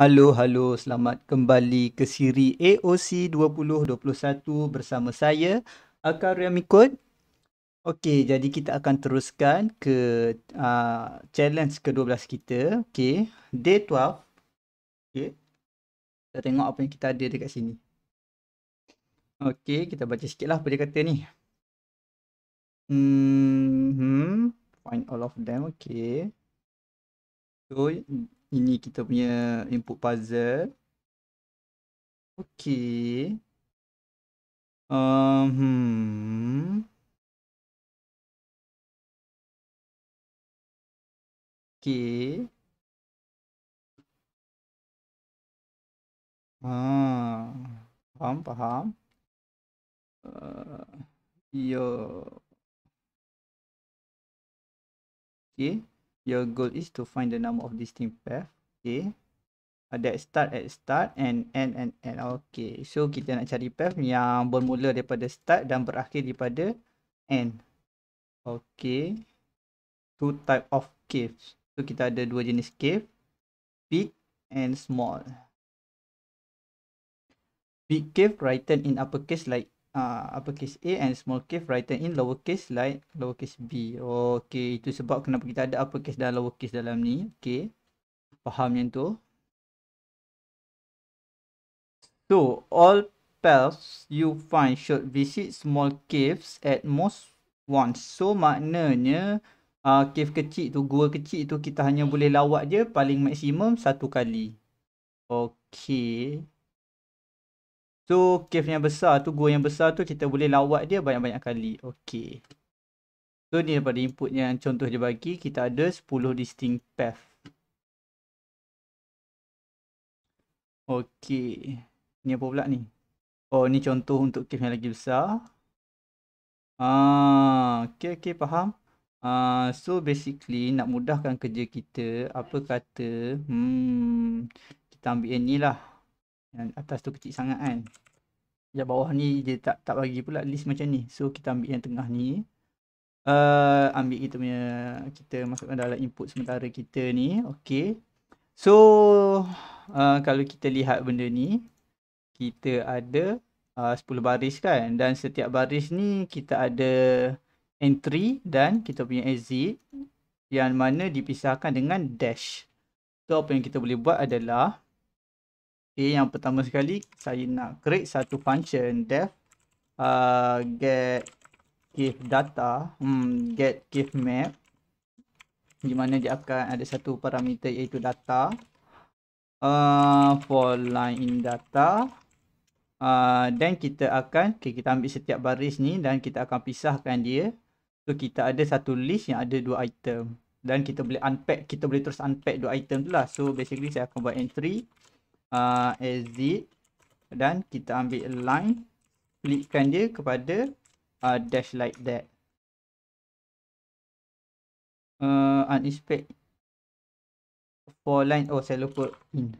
Halo, halo. Selamat kembali ke siri AOC 2021 bersama saya, Akar Mikot. Okey, jadi kita akan teruskan ke uh, challenge ke-12 kita. Okey, day 12. Okey, kita tengok apa yang kita ada dekat sini. Okey, kita baca sikit lah apa dia kata ni. Hmm, hmm find all of them. Okey. So, ini kita punya input puzzle. Okay. Um, ehm, hmm. Okey. Ah, ha, Paham. Paham. Uh, eh, yo. Okey your goal is to find the number of distinct path okay uh, that start at start and end and end okay so kita nak cari path yang bermula daripada start dan berakhir daripada end okay two type of caves so kita ada dua jenis cave big and small big cave written in uppercase like uh, uppercase A and small case written in lowercase like lowercase b. Okay, itu sebab kenapa kita ada uppercase dan lowercase dalam ni. Okay, faham yang tu. So, all paths you find should visit small caves at most once. So, maknanya uh, cave kecil tu, gua kecil tu kita hanya boleh lawat je paling maksimum satu kali. Okay. So cave yang besar tu, gua yang besar tu kita boleh lawat dia banyak-banyak kali. okey. So ni daripada input yang contoh dia bagi, kita ada 10 distinct path. okey. Ni apa pula ni? Oh ni contoh untuk cave yang lagi besar. Ah, okay okay faham. Ah, so basically nak mudahkan kerja kita, apa kata, hmm, kita ambil yang ni lah. Yang atas tu kecil sangat kan. Yang bawah ni dia tak tak bagi pula list macam ni. So kita ambil yang tengah ni. Uh, ambil kita punya kita masukkan dalam input sementara kita ni. Okay. So uh, kalau kita lihat benda ni. Kita ada uh, 10 baris kan. Dan setiap baris ni kita ada entry dan kita punya exit. Yang mana dipisahkan dengan dash. So apa yang kita boleh buat adalah Okay, yang pertama sekali saya nak create satu function def uh, get give data hmm, get give map di mana dia akan ada satu parameter iaitu data uh, for line in data uh, dan uh, kita akan okay, kita ambil setiap baris ni dan kita akan pisahkan dia so kita ada satu list yang ada dua item dan kita boleh unpack kita boleh terus unpack dua item tu lah so basically saya akan buat entry uh, exit dan kita ambil align klikkan dia kepada uh, dash like that uh, uninspect for line oh saya lupa in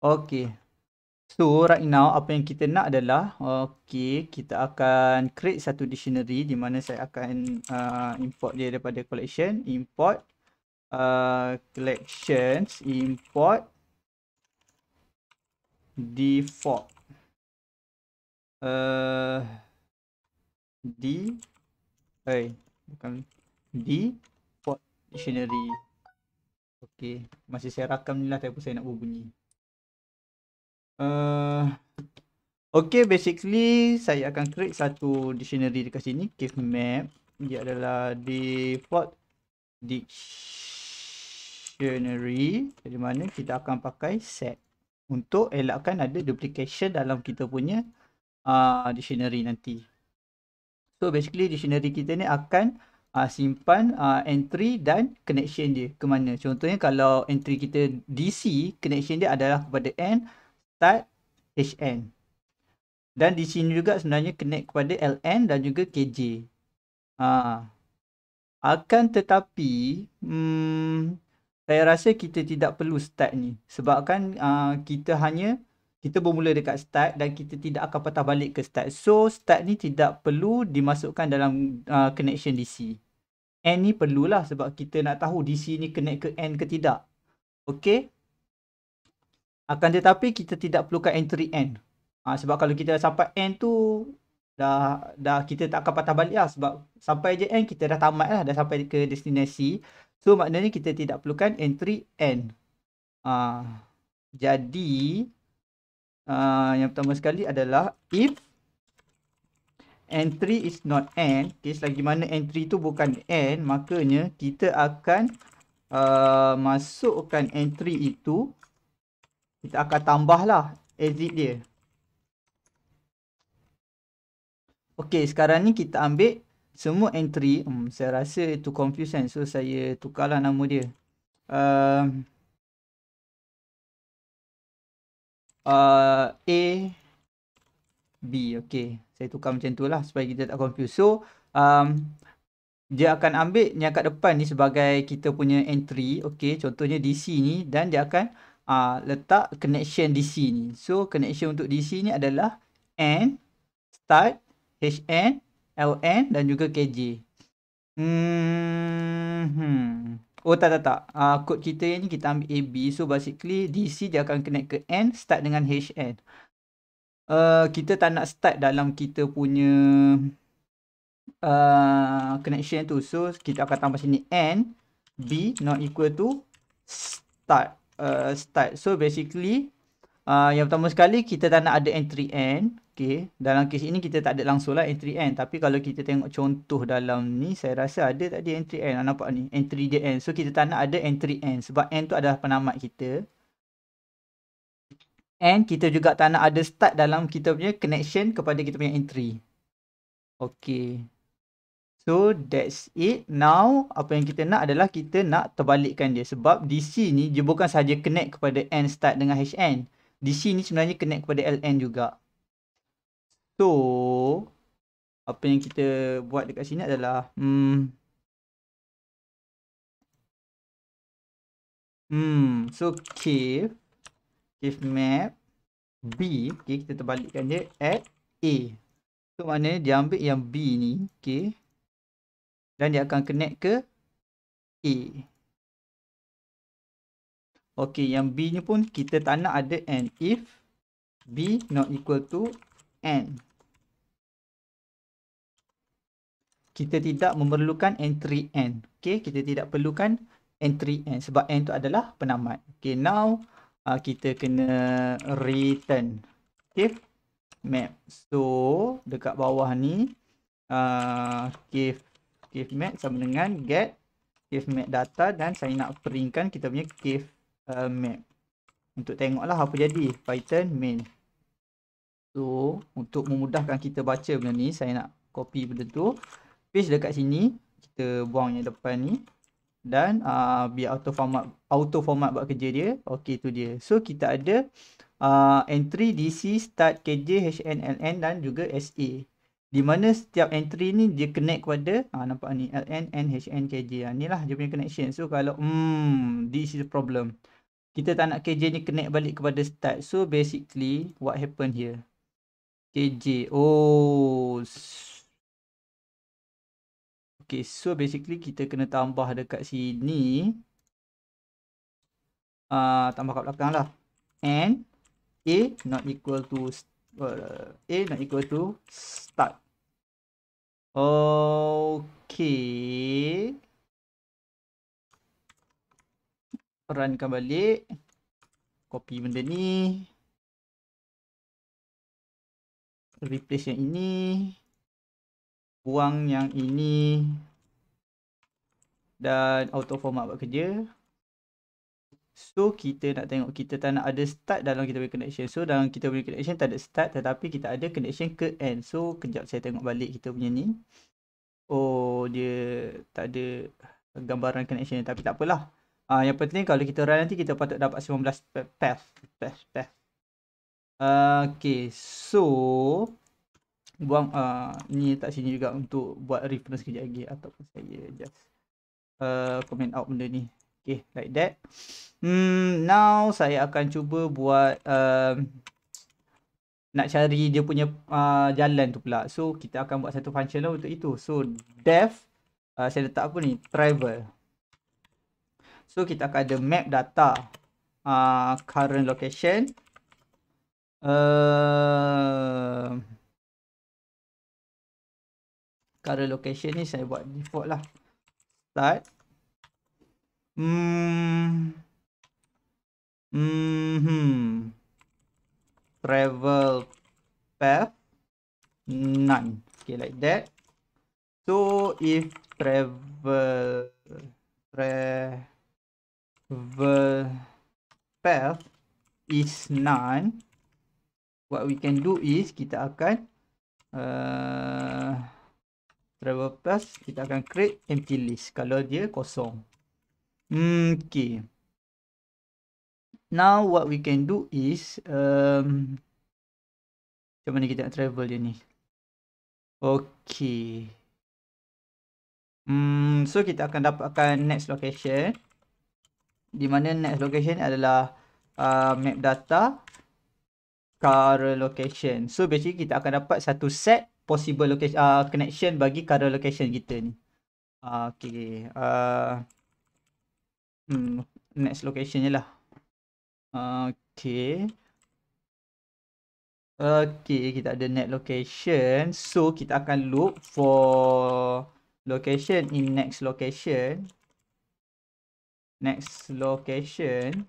okay so right now apa yang kita nak adalah okay kita akan create satu dictionary di mana saya akan uh, import dia daripada collection import uh, collections import uh, default uh, D eh hey, bukan D port dictionary okey masih saya rakam ni lah tapi saya nak berbunyi uh, okey basically saya akan create satu dictionary dekat sini cave map dia adalah default dictionary dari mana kita akan pakai set untuk elakkan ada duplication dalam kita punya uh, dictionary nanti. So basically dictionary kita ni akan uh, simpan uh, entry dan connection dia ke mana. Contohnya kalau entry kita DC, connection dia adalah kepada N start HN. Dan di sini juga sebenarnya connect kepada LN dan juga KJ. Uh, ah, akan tetapi, hmm, saya rasa kita tidak perlu start ni sebabkan uh, kita hanya kita bermula dekat start dan kita tidak akan patah balik ke start so start ni tidak perlu dimasukkan dalam uh, connection DC N ni perlulah sebab kita nak tahu DC ni connect ke N ke tidak Okay akan tetapi kita tidak perlukan entry N uh, sebab kalau kita sampai N tu dah dah kita tak akan patah balik lah sebab sampai je N kita dah tamat lah dah sampai ke destinasi So maknanya kita tidak perlukan entry N. Uh, jadi uh, yang pertama sekali adalah if entry is not N. Okay, selagi mana entry itu bukan N, makanya kita akan uh, masukkan entry itu. Kita akan tambahlah exit dia. Okay, sekarang ni kita ambil semua entry hmm, saya rasa itu confuse kan so saya tukarlah nama dia uh, uh, A B okay saya tukar macam tu lah supaya kita tak confuse so um, dia akan ambil ni kat depan ni sebagai kita punya entry okay contohnya DC ni dan dia akan uh, letak connection DC ni so connection untuk DC ni adalah N start HN LN dan juga KG. Hmm, hmm. Oh tak tak tak. Uh, kod kita yang ni kita ambil AB. So basically DC dia akan connect ke N start dengan HN. Uh, ah, kita tak nak start dalam kita punya uh, connection tu. So kita akan tambah sini N B not equal to start. Uh, start. So basically uh, yang pertama sekali kita tak nak ada entry N. Okay. Dalam kes ini kita tak ada langsung lah entry N. Tapi kalau kita tengok contoh dalam ni, saya rasa ada tak ada entry N. Nampak ni? Entry dia N. So kita tak nak ada entry N. Sebab N tu adalah penamat kita. And kita juga tak nak ada start dalam kita punya connection kepada kita punya entry. Okey. So that's it. Now apa yang kita nak adalah kita nak terbalikkan dia. Sebab di sini dia bukan sahaja connect kepada N start dengan HN. Di sini sebenarnya connect kepada LN juga. So, apa yang kita buat dekat sini adalah hmm hmm so cave cave map B, okay, kita terbalikkan dia at A. So, maknanya dia ambil yang B ni, okay. Dan dia akan connect ke A. Okay, yang B ni pun kita tak nak ada and if B not equal to N. kita tidak memerlukan entry n. Okay, kita tidak perlukan entry n sebab n tu adalah penamat. Okay, now uh, kita kena return. Okay, map. So, dekat bawah ni, uh, give, give map sama dengan get, give map data dan saya nak peringkan kita punya give uh, map. Untuk tengoklah apa jadi. Python main. So, untuk memudahkan kita baca benda ni, saya nak copy benda tu paste dekat sini kita buang yang depan ni dan uh, biar auto format auto format buat kerja dia okey tu dia so kita ada uh, entry DC start KJ HNLN dan juga SA di mana setiap entry ni dia connect kepada ah uh, nampak ni LN NHN KJ ah ha, inilah dia punya connection so kalau hmm this is a problem kita tak nak KJ ni connect balik kepada start so basically what happen here KJ oh Okay, so basically kita kena tambah dekat sini. Uh, tambah kat belakang lah. And A not equal to uh, A not equal to start. Okay. Runkan balik. Copy benda ni. Replace yang ini buang yang ini dan auto format buat kerja so kita nak tengok kita tak nak ada start dalam kita punya connection so dalam kita punya connection tak ada start tetapi kita ada connection ke end so kejap saya tengok balik kita punya ni oh dia tak ada gambaran connection tapi tak apalah uh, yang penting kalau kita run nanti kita patut dapat 19 path path path uh, okay so buang uh, ni tak sini juga untuk buat reference kejap lagi ataupun saya just uh, comment out benda ni okay like that hmm now saya akan cuba buat uh, nak cari dia punya uh, jalan tu pula so kita akan buat satu function lah untuk itu so def uh, saya letak apa ni travel so kita akan ada map data uh, current location uh, antara location ni saya buat default lah start hmm hmm travel path none okay like that so if travel travel path is none what we can do is kita akan uh, travel pass kita akan create empty list kalau dia kosong hmm, okay now what we can do is um, macam mana kita nak travel dia ni okay Hmm, so kita akan dapatkan next location di mana next location adalah uh, map data car location so basically kita akan dapat satu set possible location uh, connection bagi cara location kita ni. Uh, okay. Uh, hmm, next location je lah. Uh, okay. Okay, kita ada net location. So, kita akan look for location in next location. Next location.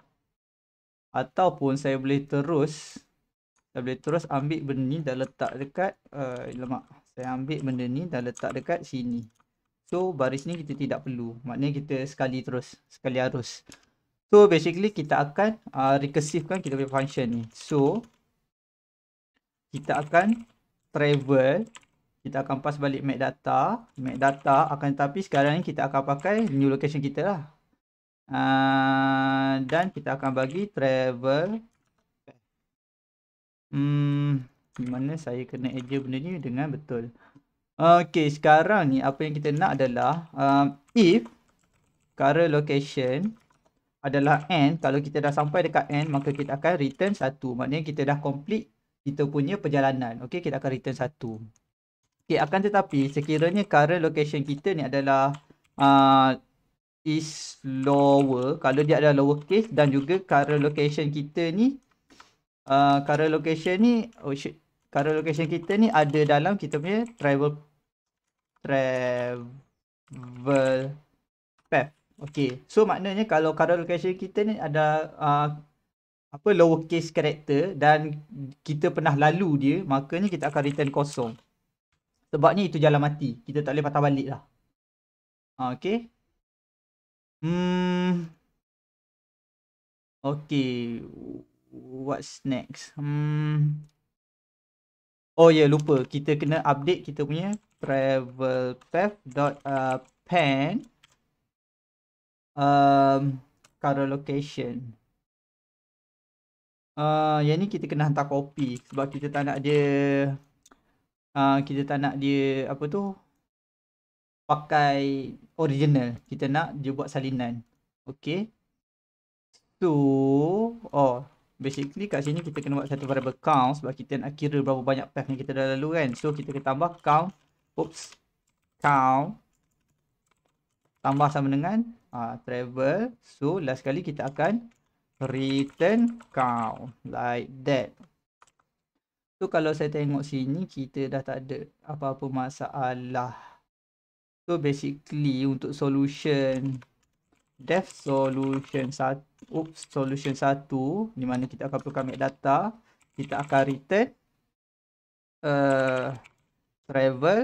Ataupun saya boleh terus. Saya boleh terus ambil benda ni dan letak dekat uh, Lemak Saya ambil benda ni dan letak dekat sini So baris ni kita tidak perlu Maknanya kita sekali terus Sekali arus So basically kita akan uh, eh, recursive kan kita punya function ni So Kita akan travel Kita akan pas balik make data Make data akan tetapi sekarang ni kita akan pakai new location kita lah uh, Dan kita akan bagi travel Hmm, mana saya kena eja benda ni dengan betul. Okay, sekarang ni apa yang kita nak adalah uh, if current location adalah n, kalau kita dah sampai dekat n maka kita akan return satu. Maknanya kita dah complete kita punya perjalanan. Okay, kita akan return satu. Okay, akan tetapi sekiranya current location kita ni adalah uh, is lower, kalau dia ada lower case dan juga current location kita ni uh, ah, current location ni oh shit current location kita ni ada dalam kita punya travel travel path okey so maknanya kalau current location kita ni ada uh, apa case character dan kita pernah lalu dia makanya kita akan return kosong sebabnya itu jalan mati kita tak boleh patah balik lah uh, okey hmm okey what's next? Hmm. Oh yeah, lupa. Kita kena update kita punya travel path dot uh, pen um, current location. Uh, yang ni kita kena hantar copy sebab kita tak nak dia uh, kita tak nak dia apa tu pakai original. Kita nak dia buat salinan. Okay. So, oh, basically kat sini kita kena buat satu variable count sebab kita nak kira berapa banyak path yang kita dah lalu kan so kita kena tambah count oops count tambah sama dengan uh, travel so last sekali kita akan return count like that so kalau saya tengok sini kita dah tak ada apa-apa masalah so basically untuk solution Def solution satu oops solution satu di mana kita akan perlukan make data kita akan return uh, travel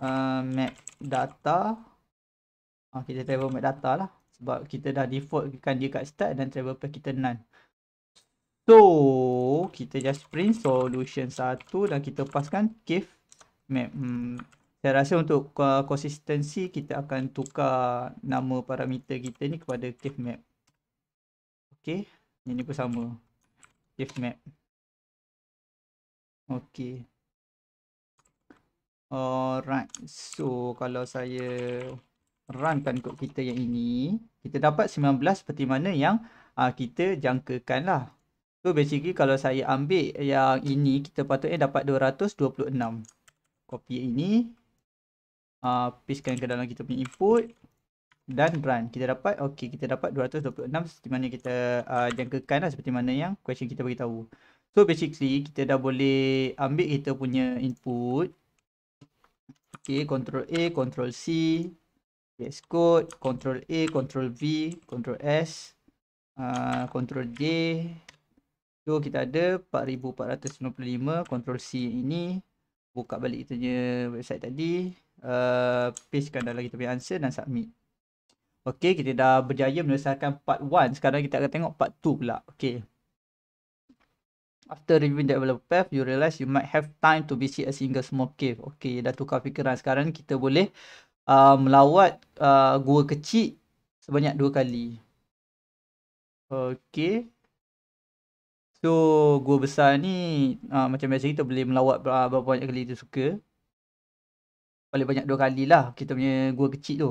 uh, map data uh, kita travel make data lah sebab kita dah defaultkan dia kat start dan travel per kita none so kita just print solution satu dan kita paskan give map hmm, saya rasa untuk konsistensi kita akan tukar nama parameter kita ni kepada cave map okey ini pun sama cave map okey alright so kalau saya runkan kod kita yang ini kita dapat 19 seperti mana yang uh, kita jangkakan lah so basically kalau saya ambil yang ini kita patutnya dapat 226 copy ini uh, ah, pastekan ke dalam kita punya input dan run kita dapat okey kita dapat 226 seperti mana kita uh, jangkakan lah seperti mana yang question kita bagi tahu so basically kita dah boleh ambil kita punya input okey control a control c VS code control a control v control s uh, control j so kita ada 4495 control c ini buka balik kita punya website tadi Eh, pastekan dalam kita punya answer dan submit. Okey, kita dah berjaya menyelesaikan part 1. Sekarang kita akan tengok part 2 pula. Okey. After reviewing developer path, you realize you might have time to visit a single small cave. Okey, dah tukar fikiran. Sekarang kita boleh uh, melawat uh, gua kecil sebanyak dua kali. Okey. So, gua besar ni uh, macam biasa kita boleh melawat uh, berapa banyak kali kita suka paling banyak dua kali lah kita punya gua kecil tu.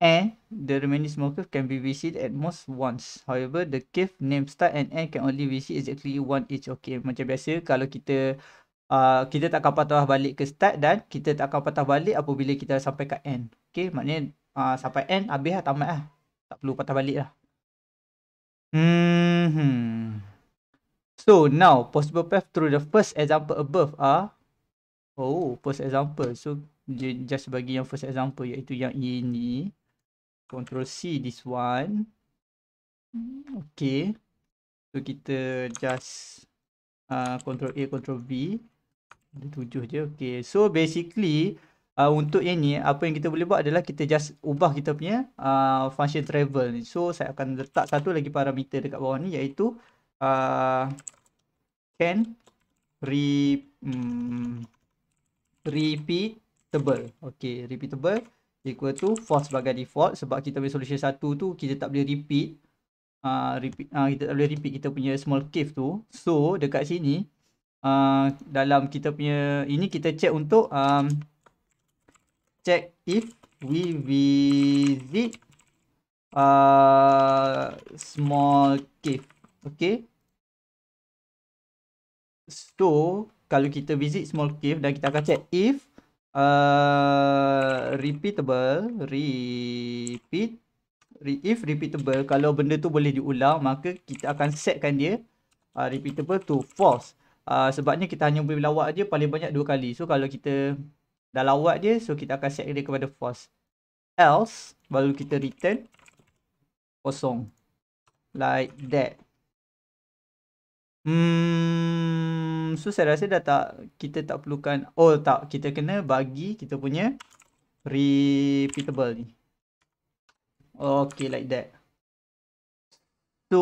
And the remaining small cave can be visited at most once. However, the cave name start and end can only visit exactly one each. Okay, macam biasa kalau kita uh, kita tak akan patah balik ke start dan kita tak akan patah balik apabila kita sampai ke end. Okay, maknanya uh, sampai end habis lah tamat lah. Tak perlu patah balik lah. Hmm. hmm. So now possible path through the first example above are Oh first example so just bagi yang first example iaitu yang ini Control C this one Okay So kita just uh, Control A control B Ada tujuh je okay so basically Uh, untuk yang ni, apa yang kita boleh buat adalah kita just ubah kita punya uh, function travel ni. So, saya akan letak satu lagi parameter dekat bawah ni iaitu uh, can re um, repeatable okey repeatable equal to false sebagai default sebab kita punya solution 1 tu kita tak boleh repeat uh, repeat uh, kita tak boleh repeat kita punya small cave tu so dekat sini uh, dalam kita punya ini kita check untuk um, check if we visit uh, small cave okey so kalau kita visit small cave dan kita akan check if uh, repeatable repeat re, if repeatable kalau benda tu boleh diulang maka kita akan setkan dia uh, repeatable to false uh, sebabnya kita hanya boleh lawat dia paling banyak dua kali so kalau kita dah lawat dia so kita akan set dia kepada false else baru kita return kosong like that Hmm, so saya rasa dah tak kita tak perlukan. Oh, tak. Kita kena bagi kita punya repeatable ni. Okay, like that. So,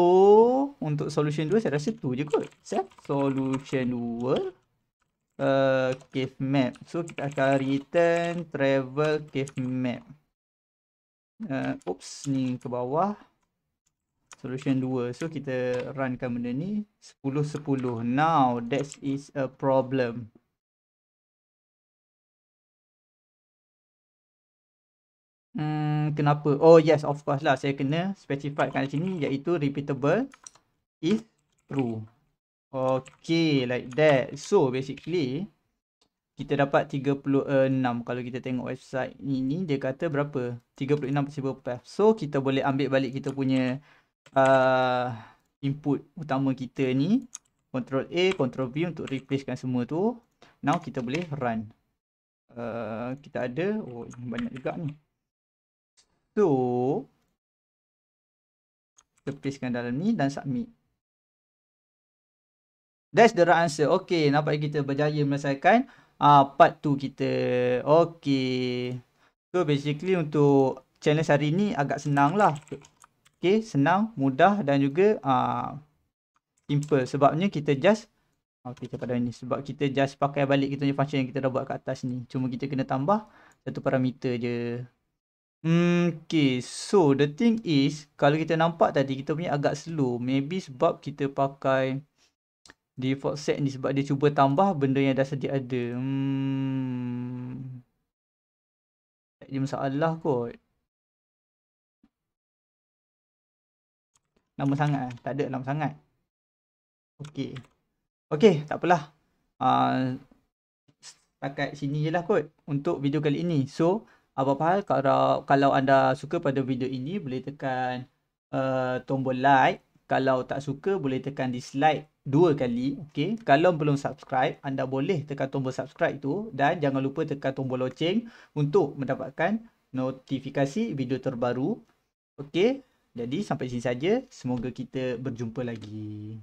untuk solution 2 saya rasa tu je kot. Set solution 2 uh, cave map. So, kita akan return travel cave map. Uh, oops, ni ke bawah solution 2 so kita runkan benda ni 10 10 now that is a problem Hmm, kenapa? Oh yes, of course lah. Saya kena specify kat sini iaitu repeatable is true. Okay, like that. So basically, kita dapat 36 kalau kita tengok website ini dia kata berapa? 36 possible path. So kita boleh ambil balik kita punya uh, input utama kita ni control A control V untuk replacekan semua tu now kita boleh run uh, kita ada oh ini banyak juga ni so kita pastekan dalam ni dan submit that's the right answer okey nampak kita berjaya menyelesaikan uh, part tu kita okey so basically untuk channel hari ni agak senang lah okay, senang, mudah dan juga uh, simple sebabnya kita just okay, pada ini. sebab kita just pakai balik kita punya function yang kita dah buat kat atas ni cuma kita kena tambah satu parameter je hmm, Okay, so the thing is kalau kita nampak tadi kita punya agak slow maybe sebab kita pakai default set ni sebab dia cuba tambah benda yang dah sedia ada hmm. tak ada masalah kot lama sangat kan. Tak ada lama sangat. Okey. Okey, tak apalah. Ah uh, setakat sini jelah kot untuk video kali ini. So, apa-apa hal kalau kalau anda suka pada video ini boleh tekan uh, tombol like. Kalau tak suka boleh tekan dislike dua kali. Okay. Kalau belum subscribe, anda boleh tekan tombol subscribe tu dan jangan lupa tekan tombol loceng untuk mendapatkan notifikasi video terbaru. Okay. Jadi sampai sini saja. Semoga kita berjumpa lagi.